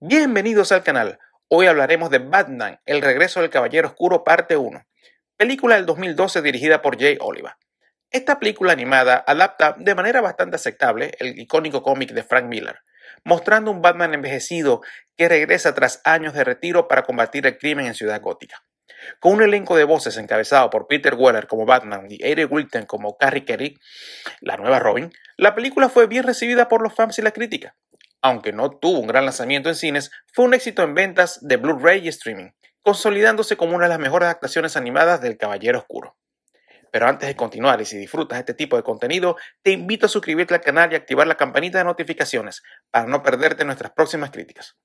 Bienvenidos al canal. Hoy hablaremos de Batman, El regreso del Caballero Oscuro, parte 1, película del 2012 dirigida por Jay Oliva. Esta película animada adapta de manera bastante aceptable el icónico cómic de Frank Miller, mostrando un Batman envejecido que regresa tras años de retiro para combatir el crimen en Ciudad Gótica. Con un elenco de voces encabezado por Peter Weller como Batman y Eric Wilton como Carrie Kerry, la nueva Robin, la película fue bien recibida por los fans y la crítica. Aunque no tuvo un gran lanzamiento en cines, fue un éxito en ventas de Blu-ray y streaming, consolidándose como una de las mejores adaptaciones animadas del Caballero Oscuro. Pero antes de continuar y si disfrutas este tipo de contenido, te invito a suscribirte al canal y activar la campanita de notificaciones para no perderte nuestras próximas críticas.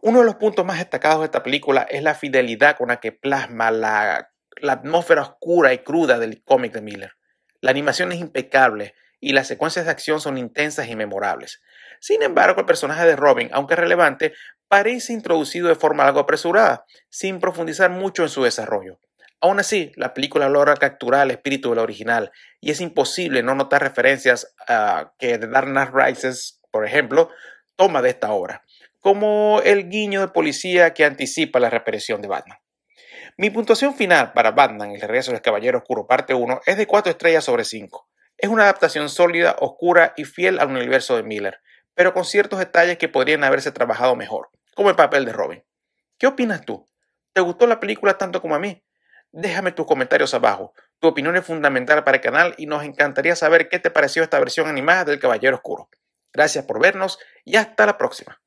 Uno de los puntos más destacados de esta película es la fidelidad con la que plasma la, atmósfera oscura y cruda del cómic de Miller. La animación es impecable y las secuencias de acción son intensas y memorables. Sin embargo, el personaje de Robin, aunque relevante, parece introducido de forma algo apresurada, sin profundizar mucho en su desarrollo. Aún así, la película logra capturar el espíritu de la original y es imposible no notar referencias a que The Dark Knight Rises, por ejemplo, toma de esta obra, como el guiño de policía que anticipa la represión de Batman. Mi puntuación final para Batman, El regreso del Caballero Oscuro, parte 1, es de 4 estrellas sobre 5. Es una adaptación sólida, oscura y fiel al universo de Miller, pero con ciertos detalles que podrían haberse trabajado mejor, como el papel de Robin. ¿Qué opinas tú? ¿Te gustó la película tanto como a mí? Déjame tus comentarios abajo. Tu opinión es fundamental para el canal y nos encantaría saber qué te pareció esta versión animada del Caballero Oscuro. Gracias por vernos y hasta la próxima.